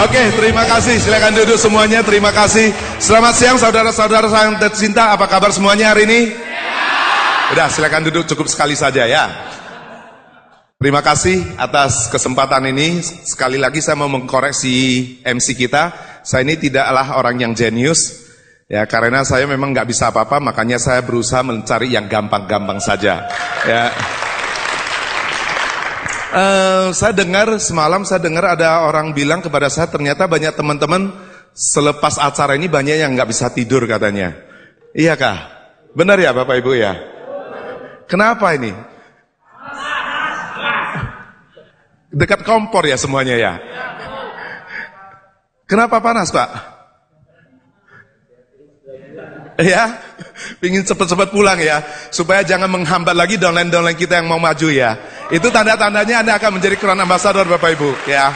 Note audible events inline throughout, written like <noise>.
Oke, terima kasih. Silakan duduk semuanya. Terima kasih. Selamat siang saudara-saudara yang tercinta. Apa kabar semuanya hari ini? Ya. Udah, silakan duduk cukup sekali saja ya. Terima kasih atas kesempatan ini. Sekali lagi saya mau mengkoreksi MC kita. Saya ini tidaklah orang yang jenius. Ya, karena saya memang nggak bisa apa-apa, makanya saya berusaha mencari yang gampang-gampang saja. Ya. Eh, saya dengar semalam saya dengar ada orang bilang kepada saya ternyata banyak teman-teman selepas acara ini banyak yang nggak bisa tidur katanya. Iya kah? Benar ya Bapak Ibu ya? Kenapa ini? Dekat kompor ya semuanya ya. Kenapa panas Pak? ya. Pingin cepat-cepat pulang ya, supaya jangan menghambat lagi downline-downline kita yang mau maju ya. Itu tanda-tandanya Anda akan menjadi crown ambassador Bapak Ibu ya.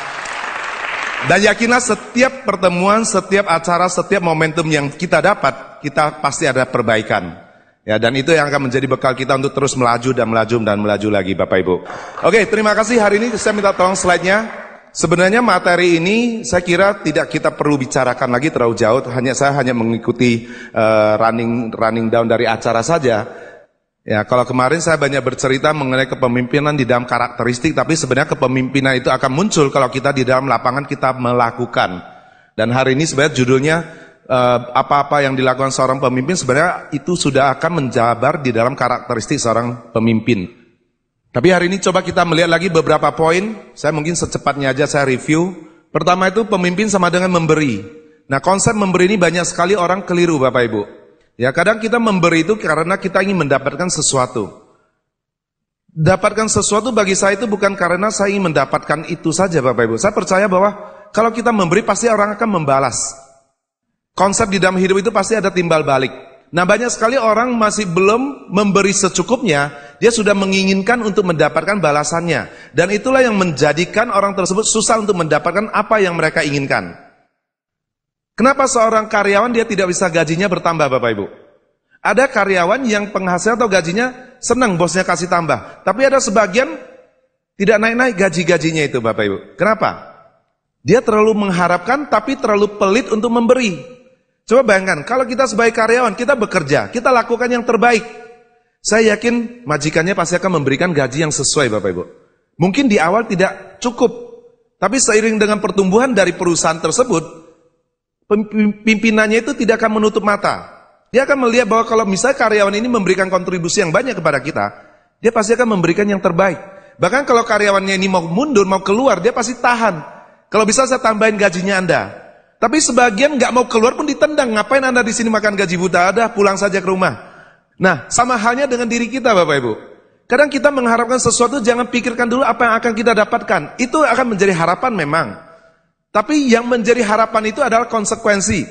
Dan yakinlah setiap pertemuan, setiap acara, setiap momentum yang kita dapat, kita pasti ada perbaikan. Ya, dan itu yang akan menjadi bekal kita untuk terus melaju dan melaju dan melaju lagi Bapak Ibu. Oke, terima kasih hari ini saya minta tolong slide-nya. Sebenarnya materi ini saya kira tidak kita perlu bicarakan lagi terlalu jauh. Hanya saya hanya mengikuti uh, running running down dari acara saja. Ya, kalau kemarin saya banyak bercerita mengenai kepemimpinan di dalam karakteristik, tapi sebenarnya kepemimpinan itu akan muncul kalau kita di dalam lapangan kita melakukan. Dan hari ini sebenarnya judulnya eh, apa-apa yang dilakukan seorang pemimpin sebenarnya itu sudah akan menjabar di dalam karakteristik seorang pemimpin. Tapi hari ini coba kita melihat lagi beberapa poin, saya mungkin secepatnya aja saya review. Pertama itu pemimpin sama dengan memberi. Nah konsep memberi ini banyak sekali orang keliru Bapak Ibu. Ya kadang kita memberi itu karena kita ingin mendapatkan sesuatu. Dapatkan sesuatu bagi saya itu bukan karena saya ingin mendapatkan itu saja Bapak Ibu. Saya percaya bahwa kalau kita memberi pasti orang akan membalas. Konsep di dalam hidup itu pasti ada timbal balik. Nah banyak sekali orang masih belum memberi secukupnya, dia sudah menginginkan untuk mendapatkan balasannya. Dan itulah yang menjadikan orang tersebut susah untuk mendapatkan apa yang mereka inginkan. Kenapa seorang karyawan dia tidak bisa gajinya bertambah Bapak Ibu? Ada karyawan yang penghasil atau gajinya senang bosnya kasih tambah. Tapi ada sebagian tidak naik-naik gaji-gajinya itu Bapak Ibu. Kenapa? Dia terlalu mengharapkan tapi terlalu pelit untuk memberi. Coba bayangkan, kalau kita sebagai karyawan, kita bekerja, kita lakukan yang terbaik. Saya yakin majikannya pasti akan memberikan gaji yang sesuai Bapak Ibu. Mungkin di awal tidak cukup, tapi seiring dengan pertumbuhan dari perusahaan tersebut, pimpinannya itu tidak akan menutup mata. Dia akan melihat bahwa kalau misalnya karyawan ini memberikan kontribusi yang banyak kepada kita, dia pasti akan memberikan yang terbaik. Bahkan kalau karyawannya ini mau mundur, mau keluar, dia pasti tahan. Kalau bisa saya tambahin gajinya Anda, tapi sebagian nggak mau keluar pun ditendang. Ngapain Anda di sini makan gaji buta? Ada, pulang saja ke rumah. Nah, sama halnya dengan diri kita Bapak Ibu. Kadang kita mengharapkan sesuatu, jangan pikirkan dulu apa yang akan kita dapatkan. Itu akan menjadi harapan memang. Tapi yang menjadi harapan itu adalah konsekuensi.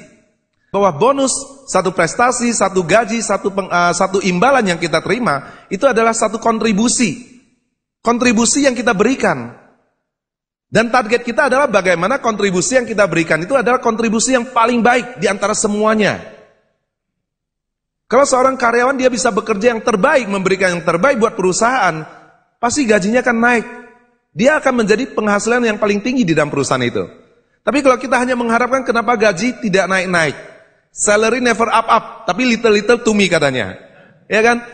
Bahwa bonus, satu prestasi, satu gaji, satu, peng, uh, satu imbalan yang kita terima, itu adalah satu kontribusi. Kontribusi yang kita berikan. Dan target kita adalah bagaimana kontribusi yang kita berikan itu adalah kontribusi yang paling baik di antara semuanya. Kalau seorang karyawan dia bisa bekerja yang terbaik, memberikan yang terbaik buat perusahaan, pasti gajinya akan naik. Dia akan menjadi penghasilan yang paling tinggi di dalam perusahaan itu. Tapi kalau kita hanya mengharapkan kenapa gaji tidak naik-naik. Salary never up up, tapi little little to me katanya. Ya kan?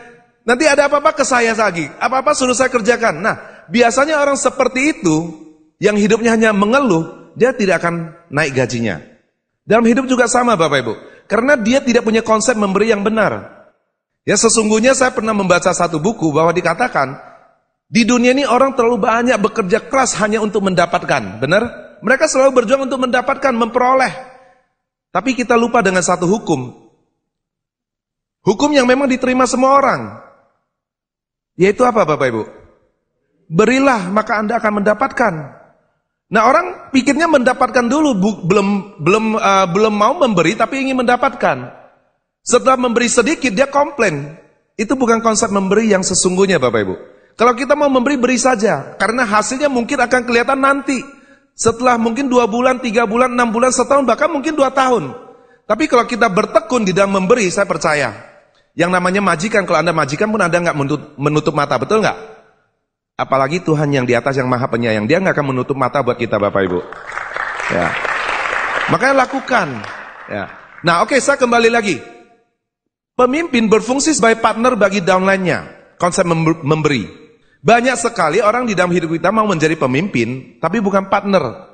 Nanti ada apa-apa ke saya lagi, apa-apa suruh saya kerjakan. Nah, biasanya orang seperti itu yang hidupnya hanya mengeluh, dia tidak akan naik gajinya. Dalam hidup juga sama Bapak Ibu. Karena dia tidak punya konsep memberi yang benar. Ya sesungguhnya saya pernah membaca satu buku bahwa dikatakan, di dunia ini orang terlalu banyak bekerja keras hanya untuk mendapatkan, benar? Mereka selalu berjuang untuk mendapatkan, memperoleh. Tapi kita lupa dengan satu hukum. Hukum yang memang diterima semua orang. Yaitu apa Bapak Ibu? Berilah maka Anda akan mendapatkan. Nah orang pikirnya mendapatkan dulu belum belum uh, belum mau memberi tapi ingin mendapatkan. Setelah memberi sedikit dia komplain. Itu bukan konsep memberi yang sesungguhnya Bapak Ibu. Kalau kita mau memberi beri saja karena hasilnya mungkin akan kelihatan nanti. Setelah mungkin dua bulan, tiga bulan, enam bulan, setahun bahkan mungkin dua tahun. Tapi kalau kita bertekun di dalam memberi saya percaya. Yang namanya majikan kalau anda majikan pun anda nggak menutup mata betul nggak? Apalagi Tuhan yang di atas yang maha penyayang. Dia nggak akan menutup mata buat kita Bapak Ibu. Ya. Makanya lakukan. Ya. Nah oke okay, saya kembali lagi. Pemimpin berfungsi sebagai partner bagi downline-nya. Konsep memberi. Banyak sekali orang di dalam hidup kita mau menjadi pemimpin, tapi bukan partner.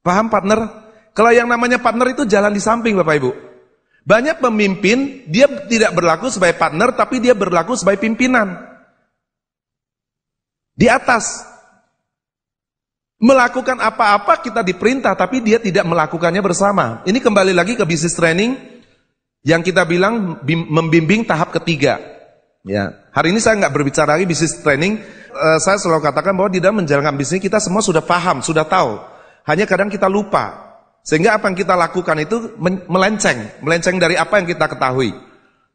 Paham partner? Kalau yang namanya partner itu jalan di samping Bapak Ibu. Banyak pemimpin, dia tidak berlaku sebagai partner, tapi dia berlaku sebagai pimpinan di atas. Melakukan apa-apa kita diperintah, tapi dia tidak melakukannya bersama. Ini kembali lagi ke bisnis training yang kita bilang membimbing tahap ketiga. Ya, hari ini saya nggak berbicara lagi bisnis training. Eh, saya selalu katakan bahwa di dalam menjalankan bisnis kita semua sudah paham, sudah tahu. Hanya kadang kita lupa. Sehingga apa yang kita lakukan itu melenceng, melenceng dari apa yang kita ketahui.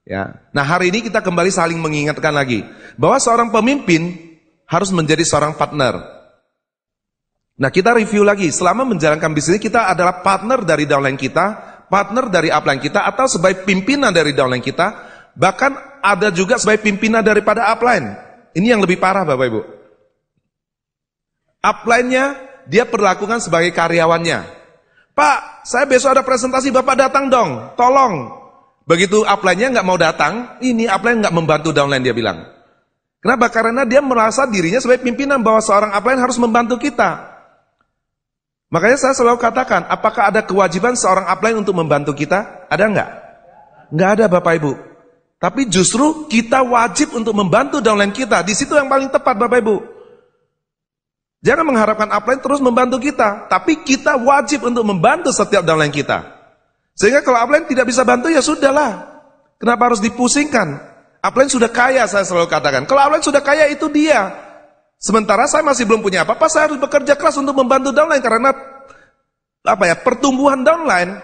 Ya. Nah, hari ini kita kembali saling mengingatkan lagi bahwa seorang pemimpin harus menjadi seorang partner. Nah kita review lagi, selama menjalankan bisnis kita adalah partner dari downline kita, partner dari upline kita, atau sebagai pimpinan dari downline kita, bahkan ada juga sebagai pimpinan daripada upline. Ini yang lebih parah Bapak Ibu. Upline-nya dia perlakukan sebagai karyawannya. Pak, saya besok ada presentasi, Bapak datang dong, tolong. Begitu upline-nya nggak mau datang, ini upline nggak membantu downline dia bilang. Kenapa? Karena dia merasa dirinya sebagai pimpinan bahwa seorang upline harus membantu kita. Makanya saya selalu katakan, apakah ada kewajiban seorang upline untuk membantu kita? Ada nggak? Nggak ada Bapak Ibu. Tapi justru kita wajib untuk membantu downline kita. Di situ yang paling tepat Bapak Ibu. Jangan mengharapkan upline terus membantu kita. Tapi kita wajib untuk membantu setiap downline kita. Sehingga kalau upline tidak bisa bantu ya sudahlah. Kenapa harus dipusingkan? Upline sudah kaya saya selalu katakan. Kalau upline sudah kaya itu dia. Sementara saya masih belum punya apa-apa, saya harus bekerja keras untuk membantu downline karena apa ya pertumbuhan downline,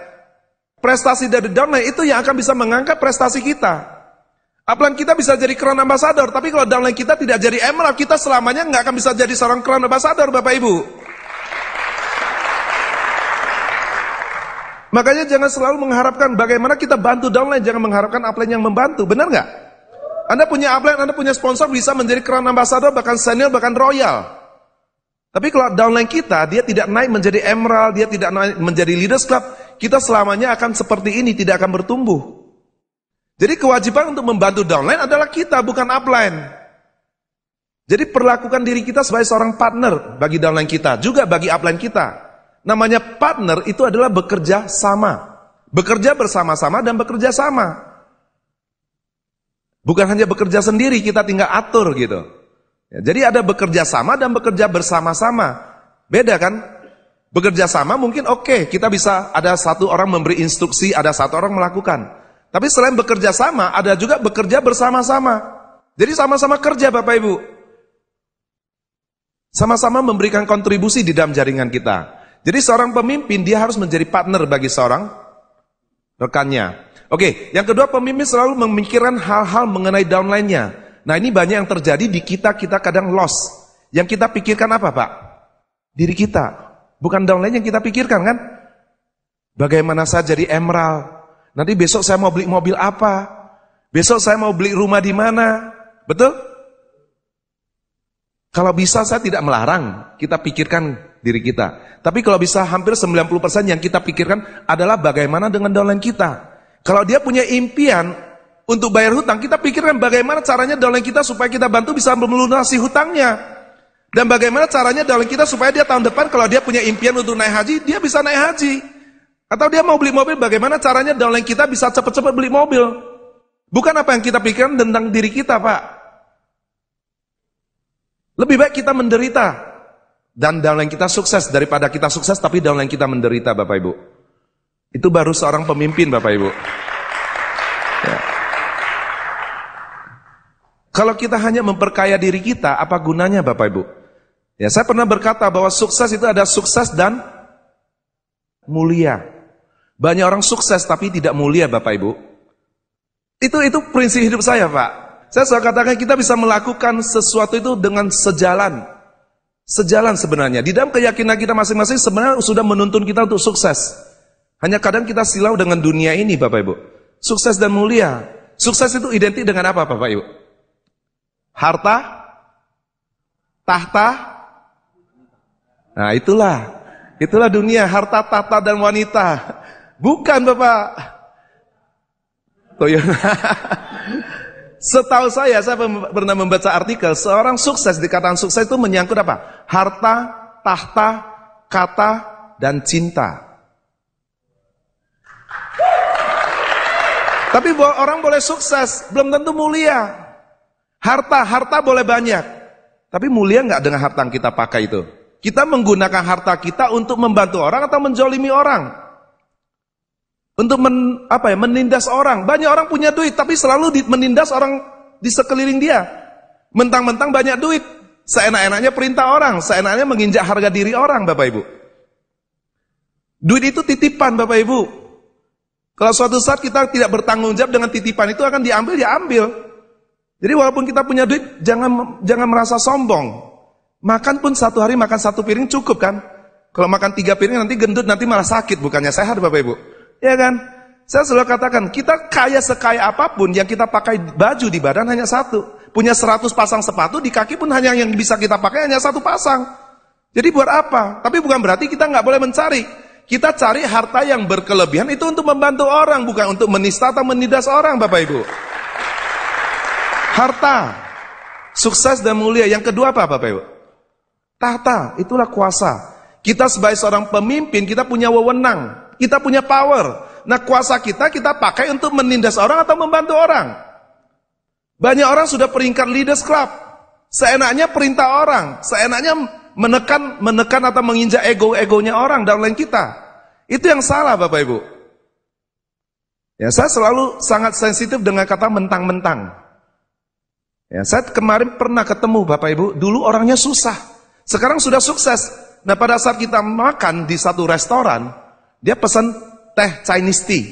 prestasi dari downline itu yang akan bisa mengangkat prestasi kita. Upline kita bisa jadi crown ambassador, tapi kalau downline kita tidak jadi emerald, kita selamanya nggak akan bisa jadi seorang crown ambassador, Bapak Ibu. Makanya jangan selalu mengharapkan bagaimana kita bantu downline, jangan mengharapkan upline yang membantu, benar nggak? Anda punya upline, Anda punya sponsor bisa menjadi keran ambassador, bahkan senior, bahkan royal. Tapi kalau downline kita, dia tidak naik menjadi emerald, dia tidak naik menjadi leaders club, kita selamanya akan seperti ini, tidak akan bertumbuh. Jadi kewajiban untuk membantu downline adalah kita, bukan upline. Jadi perlakukan diri kita sebagai seorang partner bagi downline kita, juga bagi upline kita. Namanya partner itu adalah bekerja sama. Bekerja bersama-sama dan bekerja sama. Bukan hanya bekerja sendiri, kita tinggal atur gitu. Ya, jadi ada bekerja sama dan bekerja bersama-sama. Beda kan? Bekerja sama mungkin oke, okay, kita bisa ada satu orang memberi instruksi, ada satu orang melakukan. Tapi selain bekerja sama, ada juga bekerja bersama-sama. Jadi sama-sama kerja Bapak Ibu. Sama-sama memberikan kontribusi di dalam jaringan kita. Jadi seorang pemimpin dia harus menjadi partner bagi seorang rekannya. Oke, yang kedua pemimpin selalu memikirkan hal-hal mengenai downline-nya. Nah ini banyak yang terjadi di kita, kita kadang loss. Yang kita pikirkan apa Pak? Diri kita. Bukan downline yang kita pikirkan kan? Bagaimana saya jadi emerald? Nanti besok saya mau beli mobil apa? Besok saya mau beli rumah di mana? Betul? Kalau bisa saya tidak melarang, kita pikirkan diri kita. Tapi kalau bisa hampir 90% yang kita pikirkan adalah bagaimana dengan downline kita. Kalau dia punya impian untuk bayar hutang, kita pikirkan bagaimana caranya dalam kita supaya kita bantu bisa melunasi hutangnya. Dan bagaimana caranya dalam kita supaya dia tahun depan kalau dia punya impian untuk naik haji, dia bisa naik haji. Atau dia mau beli mobil, bagaimana caranya dalam kita bisa cepat-cepat beli mobil. Bukan apa yang kita pikirkan tentang diri kita, Pak. Lebih baik kita menderita. Dan dalam kita sukses daripada kita sukses tapi dalam kita menderita Bapak Ibu. Itu baru seorang pemimpin Bapak Ibu. Ya. Kalau kita hanya memperkaya diri kita, apa gunanya Bapak Ibu? Ya, saya pernah berkata bahwa sukses itu ada sukses dan mulia. Banyak orang sukses tapi tidak mulia Bapak Ibu. Itu itu prinsip hidup saya Pak. Saya selalu katakan kita bisa melakukan sesuatu itu dengan sejalan. Sejalan sebenarnya. Di dalam keyakinan kita masing-masing sebenarnya sudah menuntun kita untuk sukses. Hanya kadang kita silau dengan dunia ini Bapak Ibu sukses dan mulia. Sukses itu identik dengan apa Bapak Ibu? Harta, tahta, nah itulah, itulah dunia, harta, tahta, dan wanita. Bukan Bapak. Toyota. <laughs> Setahu saya, saya pernah membaca artikel, seorang sukses, dikatakan sukses itu menyangkut apa? Harta, tahta, kata, dan cinta. Tapi orang boleh sukses, belum tentu mulia. Harta, harta boleh banyak. Tapi mulia nggak dengan harta yang kita pakai itu? Kita menggunakan harta kita untuk membantu orang atau menjolimi orang? Untuk men, apa ya, menindas orang. Banyak orang punya duit, tapi selalu menindas orang di sekeliling dia. Mentang-mentang banyak duit. Seenak-enaknya perintah orang, seenaknya menginjak harga diri orang, Bapak Ibu. Duit itu titipan Bapak Ibu. Kalau suatu saat kita tidak bertanggung jawab dengan titipan itu akan diambil ya ambil. Jadi walaupun kita punya duit jangan jangan merasa sombong. Makan pun satu hari makan satu piring cukup kan? Kalau makan tiga piring nanti gendut nanti malah sakit bukannya sehat Bapak Ibu. Ya kan? Saya selalu katakan kita kaya sekaya apapun yang kita pakai baju di badan hanya satu. Punya seratus pasang sepatu di kaki pun hanya yang bisa kita pakai hanya satu pasang. Jadi buat apa? Tapi bukan berarti kita nggak boleh mencari. Kita cari harta yang berkelebihan itu untuk membantu orang, bukan untuk menista atau menidas orang, Bapak Ibu. Harta, sukses dan mulia. Yang kedua apa, Bapak Ibu? Tahta, itulah kuasa. Kita sebagai seorang pemimpin, kita punya wewenang, kita punya power. Nah kuasa kita, kita pakai untuk menindas orang atau membantu orang. Banyak orang sudah peringkat leaders club. Seenaknya perintah orang, seenaknya menekan menekan atau menginjak ego-egonya orang downline kita. Itu yang salah Bapak Ibu. Ya, saya selalu sangat sensitif dengan kata mentang-mentang. Ya, saya kemarin pernah ketemu Bapak Ibu, dulu orangnya susah. Sekarang sudah sukses. Nah, pada saat kita makan di satu restoran, dia pesan teh Chinese tea.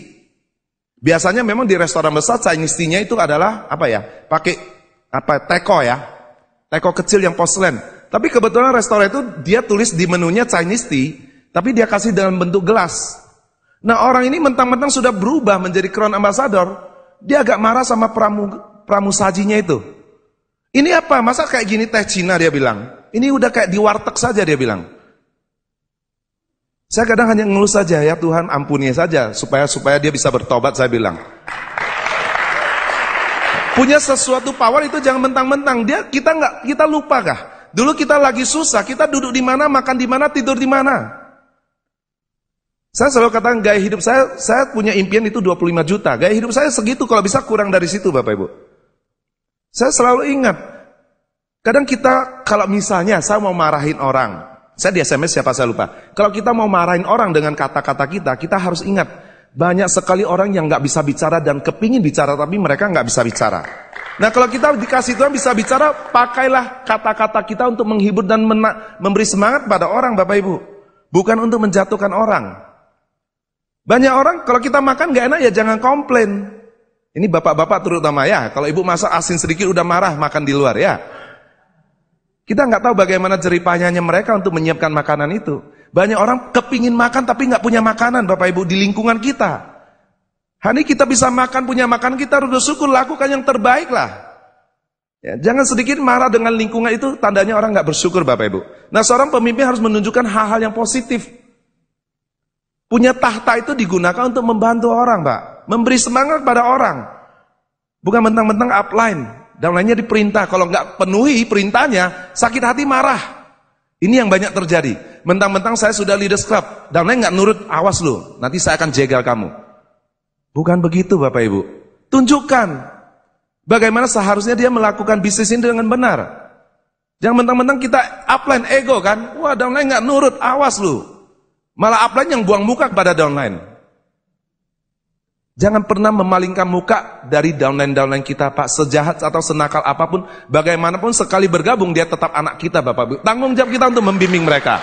Biasanya memang di restoran besar Chinese tea-nya itu adalah apa ya? Pakai apa teko ya? Teko kecil yang porselen. Tapi kebetulan restoran itu dia tulis di menunya Chinese tea, tapi dia kasih dalam bentuk gelas. Nah orang ini mentang-mentang sudah berubah menjadi crown ambassador, dia agak marah sama pramu, pramu sajinya itu. Ini apa? Masa kayak gini teh Cina dia bilang. Ini udah kayak di warteg saja dia bilang. Saya kadang hanya ngeluh saja, ya Tuhan ampuni saja supaya supaya dia bisa bertobat saya bilang. Punya sesuatu power itu jangan mentang-mentang dia kita nggak kita lupa kah? Dulu kita lagi susah, kita duduk di mana, makan di mana, tidur di mana. Saya selalu katakan gaya hidup saya, saya punya impian itu 25 juta. Gaya hidup saya segitu, kalau bisa kurang dari situ Bapak Ibu. Saya selalu ingat, kadang kita kalau misalnya saya mau marahin orang, saya di SMS siapa saya lupa. Kalau kita mau marahin orang dengan kata-kata kita, kita harus ingat, banyak sekali orang yang nggak bisa bicara dan kepingin bicara tapi mereka nggak bisa bicara. Nah kalau kita dikasih Tuhan bisa bicara, pakailah kata-kata kita untuk menghibur dan memberi semangat pada orang Bapak Ibu. Bukan untuk menjatuhkan orang. Banyak orang kalau kita makan gak enak ya jangan komplain. Ini bapak-bapak terutama ya, kalau ibu masak asin sedikit udah marah makan di luar ya. Kita nggak tahu bagaimana jeripahnya mereka untuk menyiapkan makanan itu. Banyak orang kepingin makan tapi nggak punya makanan, Bapak Ibu, di lingkungan kita. Hani kita bisa makan, punya makan, kita harus bersyukur, lakukan yang terbaik lah. Ya, jangan sedikit marah dengan lingkungan itu, tandanya orang nggak bersyukur Bapak Ibu. Nah seorang pemimpin harus menunjukkan hal-hal yang positif. Punya tahta itu digunakan untuk membantu orang Pak. Memberi semangat pada orang. Bukan mentang-mentang upline. Downline-nya diperintah. Kalau nggak penuhi perintahnya, sakit hati marah. Ini yang banyak terjadi. Mentang-mentang saya sudah leaders club. Downline nggak nurut, awas loh. Nanti saya akan jegal kamu. Bukan begitu Bapak Ibu. Tunjukkan bagaimana seharusnya dia melakukan bisnis ini dengan benar. Jangan mentang-mentang kita upline ego kan. Wah downline nggak nurut, awas lu. Malah upline yang buang muka kepada downline. Jangan pernah memalingkan muka dari downline-downline kita Pak. Sejahat atau senakal apapun, bagaimanapun sekali bergabung dia tetap anak kita Bapak Ibu. Tanggung jawab kita untuk membimbing mereka.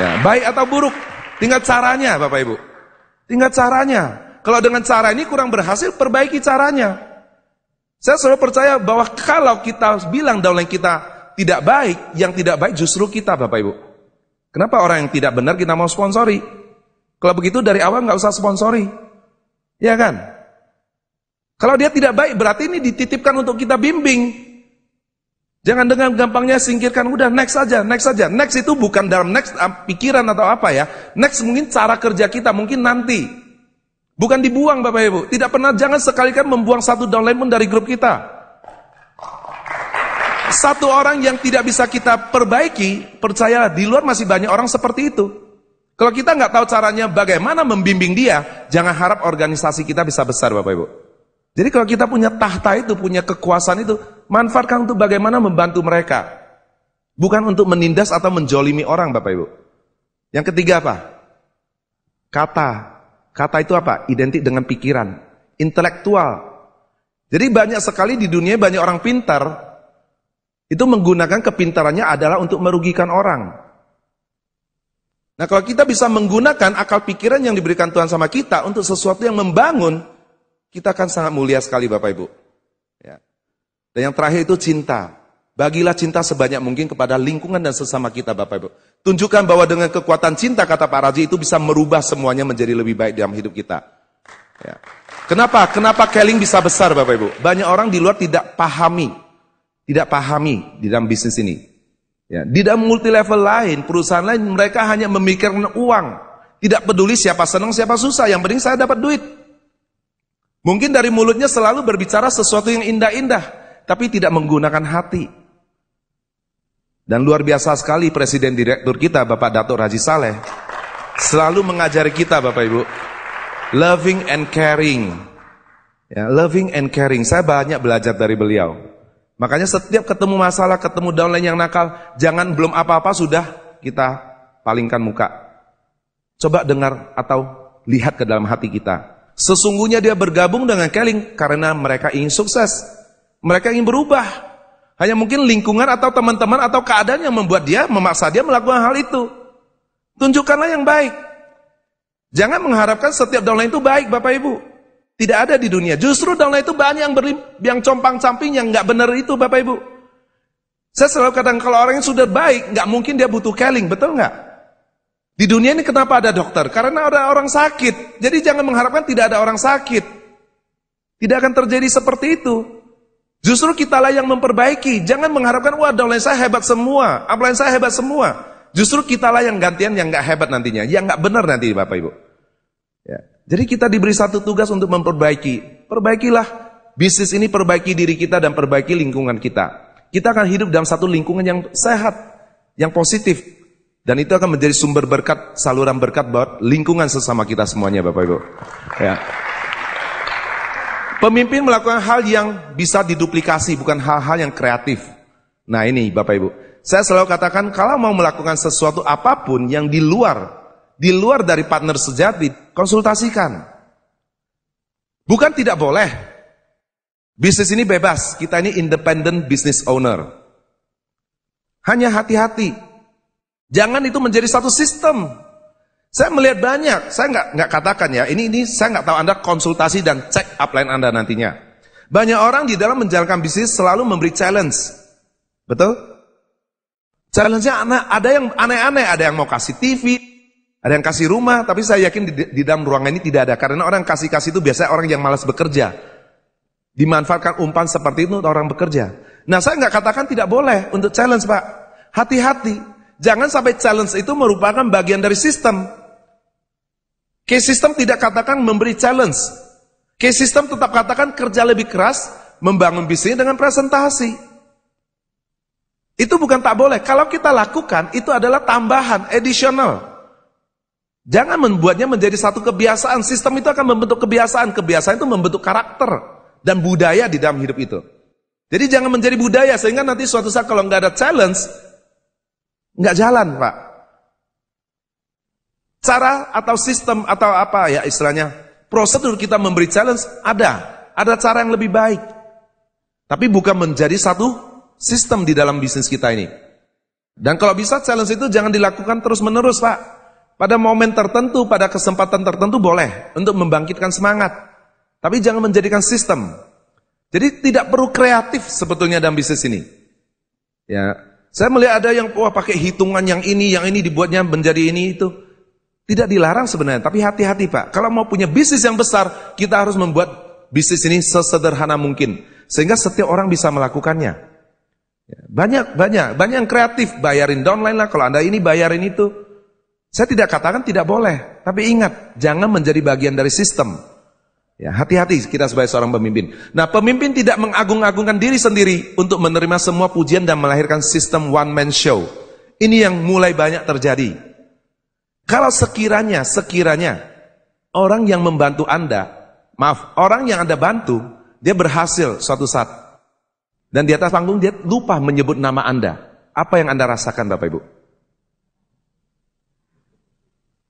Ya, baik atau buruk, tinggal caranya Bapak Ibu. Tinggal caranya. Kalau dengan cara ini kurang berhasil, perbaiki caranya. Saya selalu percaya bahwa kalau kita bilang downline kita tidak baik, yang tidak baik justru kita Bapak Ibu. Kenapa orang yang tidak benar kita mau sponsori? Kalau begitu dari awal nggak usah sponsori. Ya kan? Kalau dia tidak baik berarti ini dititipkan untuk kita bimbing. Jangan dengan gampangnya singkirkan, udah next saja, next saja. Next itu bukan dalam next ah, pikiran atau apa ya. Next mungkin cara kerja kita, mungkin nanti. Bukan dibuang Bapak Ibu. Tidak pernah, jangan sekali kan membuang satu downline pun dari grup kita. Satu orang yang tidak bisa kita perbaiki, percayalah di luar masih banyak orang seperti itu. Kalau kita nggak tahu caranya bagaimana membimbing dia, jangan harap organisasi kita bisa besar Bapak Ibu. Jadi kalau kita punya tahta itu, punya kekuasaan itu, manfaatkan untuk bagaimana membantu mereka. Bukan untuk menindas atau menjolimi orang Bapak Ibu. Yang ketiga apa? Kata. Kata itu apa? Identik dengan pikiran. Intelektual. Jadi banyak sekali di dunia banyak orang pintar. Itu menggunakan kepintarannya adalah untuk merugikan orang. Nah kalau kita bisa menggunakan akal pikiran yang diberikan Tuhan sama kita untuk sesuatu yang membangun, kita akan sangat mulia sekali Bapak Ibu. Dan yang terakhir itu cinta. Bagilah cinta sebanyak mungkin kepada lingkungan dan sesama kita Bapak Ibu. Tunjukkan bahwa dengan kekuatan cinta kata Pak Raji itu bisa merubah semuanya menjadi lebih baik dalam hidup kita. Ya. Kenapa? Kenapa keling bisa besar Bapak Ibu? Banyak orang di luar tidak pahami. Tidak pahami di dalam bisnis ini. Ya. Di dalam multi level lain, perusahaan lain mereka hanya memikirkan uang. Tidak peduli siapa senang, siapa susah. Yang penting saya dapat duit. Mungkin dari mulutnya selalu berbicara sesuatu yang indah-indah tapi tidak menggunakan hati. Dan luar biasa sekali presiden direktur kita Bapak Datuk Raji Saleh selalu mengajari kita Bapak Ibu loving and caring. Ya, loving and caring. Saya banyak belajar dari beliau. Makanya setiap ketemu masalah, ketemu downline yang nakal, jangan belum apa-apa sudah kita palingkan muka. Coba dengar atau lihat ke dalam hati kita. Sesungguhnya dia bergabung dengan Keling karena mereka ingin sukses. Mereka ingin berubah. Hanya mungkin lingkungan atau teman-teman atau keadaan yang membuat dia, memaksa dia melakukan hal itu. Tunjukkanlah yang baik. Jangan mengharapkan setiap downline itu baik Bapak Ibu. Tidak ada di dunia. Justru downline itu banyak yang, berlim, yang compang-camping, yang nggak benar itu Bapak Ibu. Saya selalu kadang kalau orang yang sudah baik, nggak mungkin dia butuh keling, betul nggak? Di dunia ini kenapa ada dokter? Karena ada orang sakit. Jadi jangan mengharapkan tidak ada orang sakit. Tidak akan terjadi seperti itu. Justru kitalah yang memperbaiki. Jangan mengharapkan wah downline saya hebat semua, upline saya hebat semua. Justru kitalah yang gantian yang gak hebat nantinya, yang gak benar nanti Bapak Ibu. Ya. Jadi kita diberi satu tugas untuk memperbaiki. Perbaikilah bisnis ini perbaiki diri kita dan perbaiki lingkungan kita. Kita akan hidup dalam satu lingkungan yang sehat, yang positif. Dan itu akan menjadi sumber berkat, saluran berkat buat lingkungan sesama kita semuanya Bapak Ibu. Ya. Pemimpin melakukan hal yang bisa diduplikasi, bukan hal-hal yang kreatif. Nah ini Bapak Ibu, saya selalu katakan kalau mau melakukan sesuatu apapun yang di luar, di luar dari partner sejati, konsultasikan. Bukan tidak boleh. Bisnis ini bebas, kita ini independent business owner. Hanya hati-hati. Jangan itu menjadi satu sistem. Saya melihat banyak, saya nggak nggak katakan ya, ini ini saya nggak tahu Anda konsultasi dan cek upline Anda nantinya. Banyak orang di dalam menjalankan bisnis selalu memberi challenge, betul? Challenge-nya ada yang aneh-aneh, ada yang mau kasih TV, ada yang kasih rumah, tapi saya yakin di, di dalam ruangan ini tidak ada karena orang kasih-kasih itu biasanya orang yang malas bekerja. Dimanfaatkan umpan seperti itu untuk orang bekerja. Nah saya nggak katakan tidak boleh untuk challenge pak. Hati-hati, jangan sampai challenge itu merupakan bagian dari sistem. Case system tidak katakan memberi challenge. Case system tetap katakan kerja lebih keras, membangun bisnis dengan presentasi. Itu bukan tak boleh. Kalau kita lakukan, itu adalah tambahan, additional. Jangan membuatnya menjadi satu kebiasaan. Sistem itu akan membentuk kebiasaan. Kebiasaan itu membentuk karakter dan budaya di dalam hidup itu. Jadi jangan menjadi budaya sehingga nanti suatu saat kalau nggak ada challenge, nggak jalan, Pak. Cara atau sistem atau apa ya istilahnya, prosedur kita memberi challenge ada, ada cara yang lebih baik. Tapi bukan menjadi satu sistem di dalam bisnis kita ini. Dan kalau bisa challenge itu jangan dilakukan terus-menerus, Pak. Pada momen tertentu, pada kesempatan tertentu boleh untuk membangkitkan semangat. Tapi jangan menjadikan sistem. Jadi tidak perlu kreatif sebetulnya dalam bisnis ini. Ya, saya melihat ada yang wah pakai hitungan yang ini, yang ini dibuatnya menjadi ini itu. Tidak dilarang sebenarnya, tapi hati-hati Pak. Kalau mau punya bisnis yang besar, kita harus membuat bisnis ini sesederhana mungkin. Sehingga setiap orang bisa melakukannya. Ya, banyak, banyak, banyak yang kreatif. Bayarin downline lah, kalau Anda ini bayarin itu. Saya tidak katakan tidak boleh. Tapi ingat, jangan menjadi bagian dari sistem. Ya, hati-hati kita sebagai seorang pemimpin. Nah, pemimpin tidak mengagung-agungkan diri sendiri untuk menerima semua pujian dan melahirkan sistem one man show. Ini yang mulai banyak terjadi. Kalau sekiranya, sekiranya orang yang membantu Anda, maaf, orang yang Anda bantu, dia berhasil suatu saat. Dan di atas panggung dia lupa menyebut nama Anda. Apa yang Anda rasakan Bapak Ibu?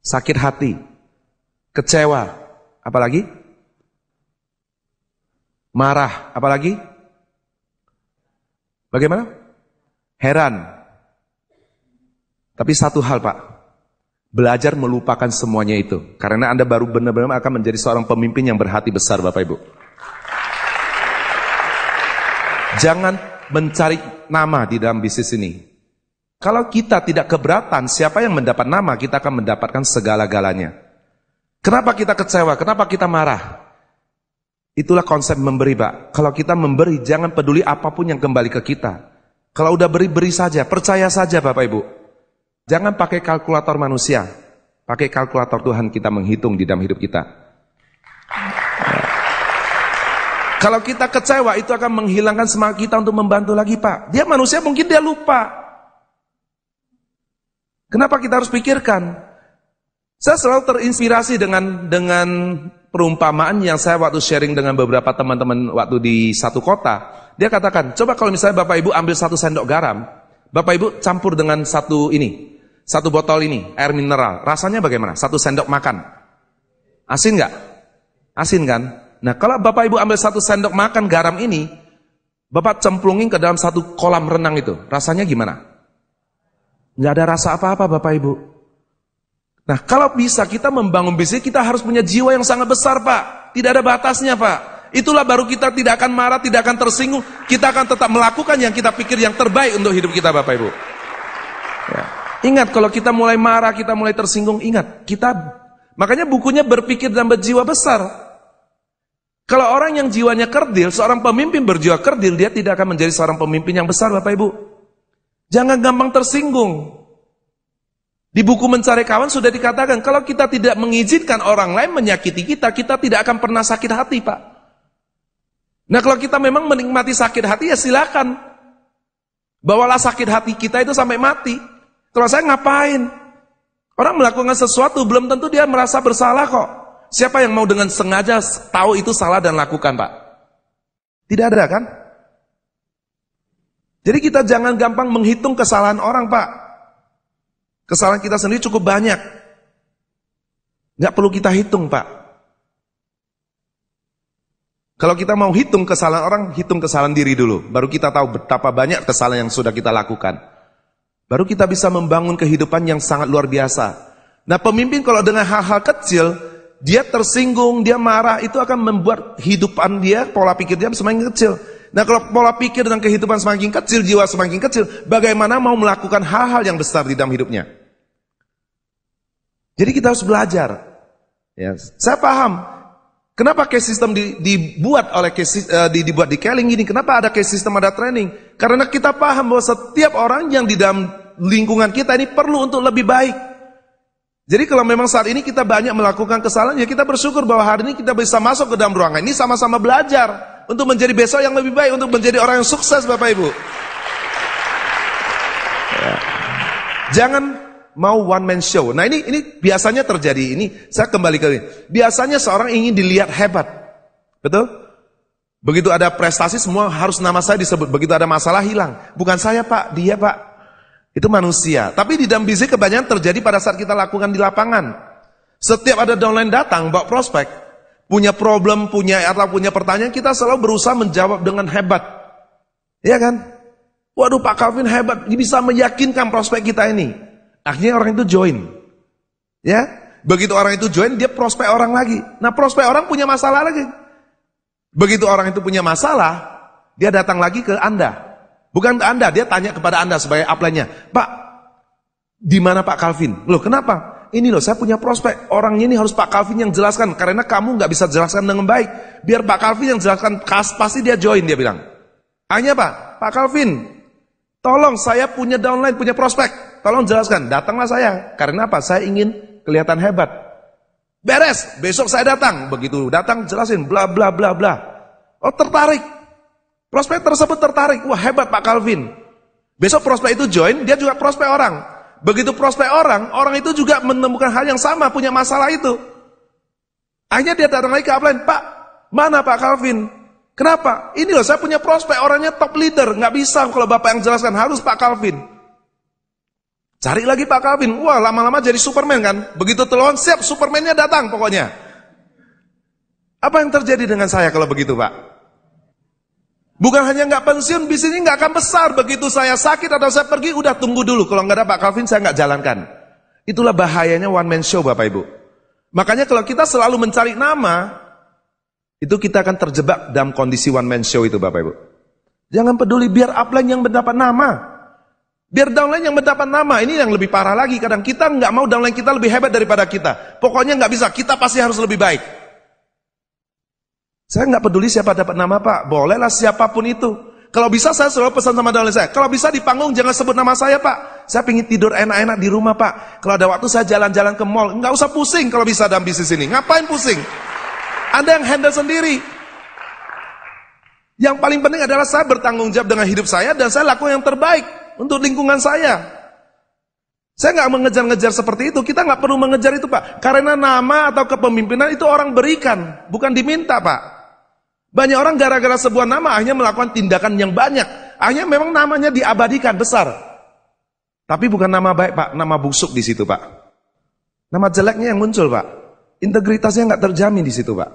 Sakit hati, kecewa, apalagi? Marah, apalagi? Bagaimana? Heran. Tapi satu hal Pak, Belajar melupakan semuanya itu. Karena Anda baru benar-benar akan menjadi seorang pemimpin yang berhati besar Bapak Ibu. Jangan mencari nama di dalam bisnis ini. Kalau kita tidak keberatan, siapa yang mendapat nama, kita akan mendapatkan segala-galanya. Kenapa kita kecewa? Kenapa kita marah? Itulah konsep memberi, Pak. Kalau kita memberi, jangan peduli apapun yang kembali ke kita. Kalau udah beri, beri saja. Percaya saja, Bapak Ibu. Jangan pakai kalkulator manusia. Pakai kalkulator Tuhan kita menghitung di dalam hidup kita. Kalau kita kecewa itu akan menghilangkan semangat kita untuk membantu lagi Pak. Dia manusia mungkin dia lupa. Kenapa kita harus pikirkan? Saya selalu terinspirasi dengan dengan perumpamaan yang saya waktu sharing dengan beberapa teman-teman waktu di satu kota. Dia katakan, coba kalau misalnya Bapak Ibu ambil satu sendok garam, Bapak Ibu campur dengan satu ini, satu botol ini, air mineral, rasanya bagaimana? Satu sendok makan. Asin nggak? Asin kan? Nah kalau Bapak Ibu ambil satu sendok makan garam ini, Bapak cemplungin ke dalam satu kolam renang itu, rasanya gimana? Nggak ada rasa apa-apa Bapak Ibu. Nah kalau bisa kita membangun bisnis, kita harus punya jiwa yang sangat besar Pak. Tidak ada batasnya Pak. Itulah baru kita tidak akan marah, tidak akan tersinggung. Kita akan tetap melakukan yang kita pikir yang terbaik untuk hidup kita Bapak Ibu. Ya. Ingat kalau kita mulai marah, kita mulai tersinggung, ingat kita makanya bukunya berpikir dan berjiwa besar. Kalau orang yang jiwanya kerdil, seorang pemimpin berjiwa kerdil, dia tidak akan menjadi seorang pemimpin yang besar Bapak Ibu. Jangan gampang tersinggung. Di buku mencari kawan sudah dikatakan, kalau kita tidak mengizinkan orang lain menyakiti kita, kita tidak akan pernah sakit hati Pak. Nah kalau kita memang menikmati sakit hati ya silakan. Bawalah sakit hati kita itu sampai mati. Kalau saya ngapain? Orang melakukan sesuatu belum tentu dia merasa bersalah kok. Siapa yang mau dengan sengaja tahu itu salah dan lakukan, Pak? Tidak ada kan? Jadi kita jangan gampang menghitung kesalahan orang, Pak. Kesalahan kita sendiri cukup banyak. Nggak perlu kita hitung, Pak. Kalau kita mau hitung kesalahan orang, hitung kesalahan diri dulu. Baru kita tahu betapa banyak kesalahan yang sudah kita lakukan. Baru kita bisa membangun kehidupan yang sangat luar biasa. Nah pemimpin kalau dengan hal-hal kecil, dia tersinggung, dia marah, itu akan membuat hidupan dia, pola pikir dia semakin kecil. Nah kalau pola pikir dan kehidupan semakin kecil, jiwa semakin kecil, bagaimana mau melakukan hal-hal yang besar di dalam hidupnya? Jadi kita harus belajar. Yes. Ya, saya paham, Kenapa case system dibuat oleh case, uh, di, dibuat di Keling ini? Kenapa ada case system ada training? Karena kita paham bahwa setiap orang yang di dalam lingkungan kita ini perlu untuk lebih baik. Jadi kalau memang saat ini kita banyak melakukan kesalahan, ya kita bersyukur bahwa hari ini kita bisa masuk ke dalam ruangan ini sama-sama belajar untuk menjadi besok yang lebih baik, untuk menjadi orang yang sukses, Bapak Ibu. Ya. Jangan mau one man show. Nah ini ini biasanya terjadi ini. Saya kembali ke ini. Biasanya seorang ingin dilihat hebat, betul? Begitu ada prestasi semua harus nama saya disebut. Begitu ada masalah hilang. Bukan saya pak, dia pak. Itu manusia. Tapi di dalam bisnis kebanyakan terjadi pada saat kita lakukan di lapangan. Setiap ada downline datang bawa prospek, punya problem, punya atau punya pertanyaan, kita selalu berusaha menjawab dengan hebat. Iya kan? Waduh Pak Calvin hebat, bisa meyakinkan prospek kita ini. Akhirnya orang itu join. Ya, begitu orang itu join dia prospek orang lagi. Nah, prospek orang punya masalah lagi. Begitu orang itu punya masalah, dia datang lagi ke Anda. Bukan ke Anda, dia tanya kepada Anda sebagai upline "Pak, di mana Pak Calvin?" "Loh, kenapa?" ini loh saya punya prospek orang ini harus Pak Calvin yang jelaskan karena kamu nggak bisa jelaskan dengan baik biar Pak Calvin yang jelaskan kas pasti dia join dia bilang hanya Pak Pak Calvin tolong saya punya downline punya prospek Tolong jelaskan, datanglah saya. Karena apa? Saya ingin kelihatan hebat. Beres, besok saya datang. Begitu datang jelasin bla bla bla bla. Oh, tertarik. Prospek tersebut tertarik. Wah, hebat Pak Calvin. Besok prospek itu join, dia juga prospek orang. Begitu prospek orang, orang itu juga menemukan hal yang sama, punya masalah itu. Akhirnya dia datang lagi ke upline, Pak, mana Pak Calvin? Kenapa? Ini loh saya punya prospek orangnya top leader, nggak bisa kalau Bapak yang jelaskan harus Pak Calvin. Cari lagi Pak Calvin. Wah, lama-lama jadi Superman kan? Begitu telepon, siap Supermannya datang pokoknya. Apa yang terjadi dengan saya kalau begitu, Pak? Bukan hanya nggak pensiun, bisnisnya nggak akan besar. Begitu saya sakit atau saya pergi, udah tunggu dulu. Kalau nggak ada Pak Calvin, saya nggak jalankan. Itulah bahayanya one man show, Bapak Ibu. Makanya kalau kita selalu mencari nama, itu kita akan terjebak dalam kondisi one man show itu, Bapak Ibu. Jangan peduli biar upline yang mendapat nama. Biar downline yang mendapat nama, ini yang lebih parah lagi. Kadang kita nggak mau downline kita lebih hebat daripada kita. Pokoknya nggak bisa, kita pasti harus lebih baik. Saya nggak peduli siapa dapat nama pak, bolehlah siapapun itu. Kalau bisa saya selalu pesan sama downline saya, kalau bisa di panggung jangan sebut nama saya pak. Saya pingin tidur enak-enak di rumah pak. Kalau ada waktu saya jalan-jalan ke mall, nggak usah pusing kalau bisa dalam bisnis ini. Ngapain pusing? Anda yang handle sendiri. Yang paling penting adalah saya bertanggung jawab dengan hidup saya dan saya lakukan yang terbaik untuk lingkungan saya. Saya nggak mengejar-ngejar seperti itu. Kita nggak perlu mengejar itu, Pak. Karena nama atau kepemimpinan itu orang berikan, bukan diminta, Pak. Banyak orang gara-gara sebuah nama akhirnya melakukan tindakan yang banyak. Akhirnya memang namanya diabadikan besar. Tapi bukan nama baik, Pak. Nama busuk di situ, Pak. Nama jeleknya yang muncul, Pak. Integritasnya nggak terjamin di situ, Pak.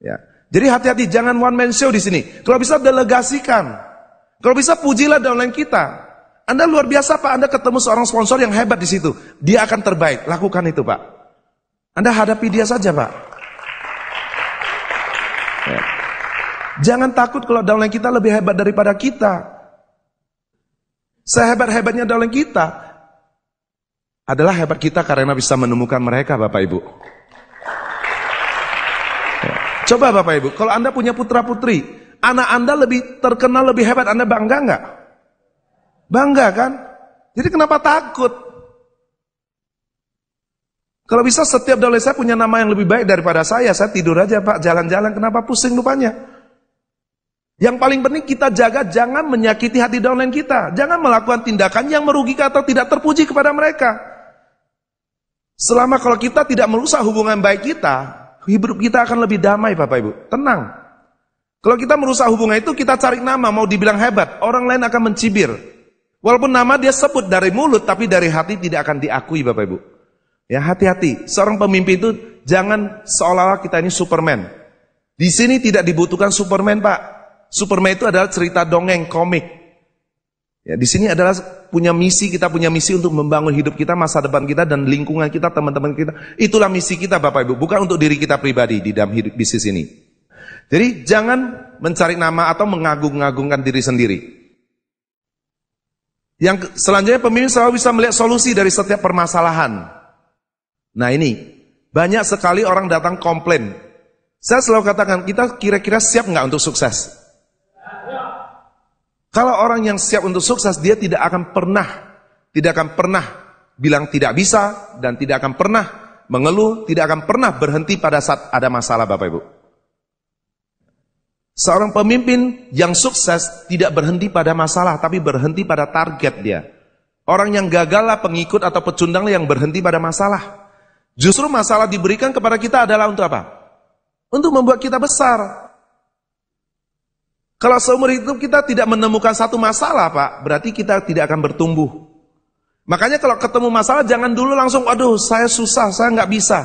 Ya. Jadi hati-hati jangan one man show di sini. Kalau bisa delegasikan. Kalau bisa pujilah downline kita. Anda luar biasa Pak, Anda ketemu seorang sponsor yang hebat di situ. Dia akan terbaik, lakukan itu Pak. Anda hadapi dia saja Pak. Ya. Jangan takut kalau downline kita lebih hebat daripada kita. Sehebat-hebatnya downline kita adalah hebat kita karena bisa menemukan mereka Bapak Ibu. Ya. Coba Bapak Ibu, kalau Anda punya putra putri, anak Anda lebih terkenal, lebih hebat, Anda bangga nggak? Bangga kan? Jadi kenapa takut? Kalau bisa setiap dolai saya punya nama yang lebih baik daripada saya, saya tidur aja pak, jalan-jalan, kenapa pusing rupanya? Yang paling penting kita jaga jangan menyakiti hati downline kita. Jangan melakukan tindakan yang merugikan atau tidak terpuji kepada mereka. Selama kalau kita tidak merusak hubungan baik kita, hidup kita akan lebih damai Bapak Ibu. Tenang. Kalau kita merusak hubungan itu kita cari nama mau dibilang hebat, orang lain akan mencibir. Walaupun nama dia sebut dari mulut, tapi dari hati tidak akan diakui Bapak Ibu. Ya hati-hati, seorang pemimpin itu jangan seolah-olah kita ini Superman. Di sini tidak dibutuhkan Superman Pak. Superman itu adalah cerita dongeng, komik. Ya, di sini adalah punya misi, kita punya misi untuk membangun hidup kita, masa depan kita, dan lingkungan kita, teman-teman kita. Itulah misi kita Bapak Ibu, bukan untuk diri kita pribadi di dalam hidup bisnis ini. Jadi jangan mencari nama atau mengagung-agungkan diri sendiri. Yang selanjutnya pemimpin selalu bisa melihat solusi dari setiap permasalahan. Nah ini, banyak sekali orang datang komplain. Saya selalu katakan, kita kira-kira siap nggak untuk sukses? Kalau orang yang siap untuk sukses, dia tidak akan pernah, tidak akan pernah bilang tidak bisa, dan tidak akan pernah mengeluh, tidak akan pernah berhenti pada saat ada masalah Bapak Ibu. Seorang pemimpin yang sukses tidak berhenti pada masalah, tapi berhenti pada target dia. Orang yang gagal lah pengikut atau pecundang yang berhenti pada masalah. Justru masalah diberikan kepada kita adalah untuk apa? Untuk membuat kita besar. Kalau seumur hidup kita tidak menemukan satu masalah, Pak, berarti kita tidak akan bertumbuh. Makanya kalau ketemu masalah jangan dulu langsung, aduh saya susah, saya nggak bisa.